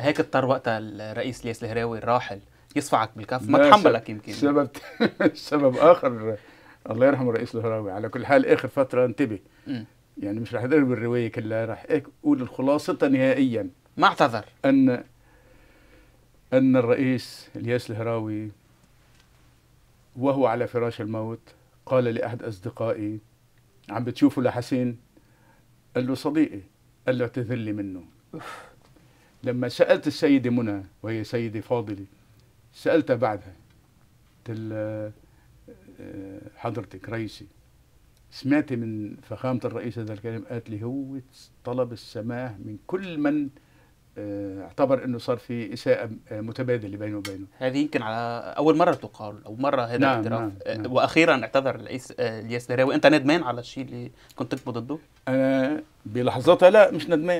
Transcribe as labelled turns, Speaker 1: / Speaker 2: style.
Speaker 1: هيك اضطر وقتها الرئيس الياس الهراوي الراحل يصفعك بالكف ما تحملك يمكن
Speaker 2: سبب سبب اخر الله يرحمه الرئيس الهراوي على كل حال اخر فتره انتبه يعني مش رح اضرب الروايه كلها رح اقول إيه، الخلاصه نهائيا ما اعتذر ان ان الرئيس الياس الهراوي وهو على فراش الموت قال لاحد اصدقائي عم بتشوفوا لحسين قال له صديقي قال له اعتذر لي منه لما سألت السيدة منى وهي سيدة فاضلة سألتها بعدها قلت آه، حضرتك رئيسي سمعتي من فخامة الرئيس هذا الكلام قالت لي هو طلب السماح من كل من آه، اعتبر انه صار في اساءة آه، متبادلة بينه وبينه
Speaker 1: هذه يمكن على اول مرة تقال او مرة هذا نعم الاعتراف نعم نعم. واخيرا اعتذر الرئيس الياس دراوي انت ندمان على الشيء اللي كنت تكتبه ضده؟ انا بلحظتها لا مش ندمان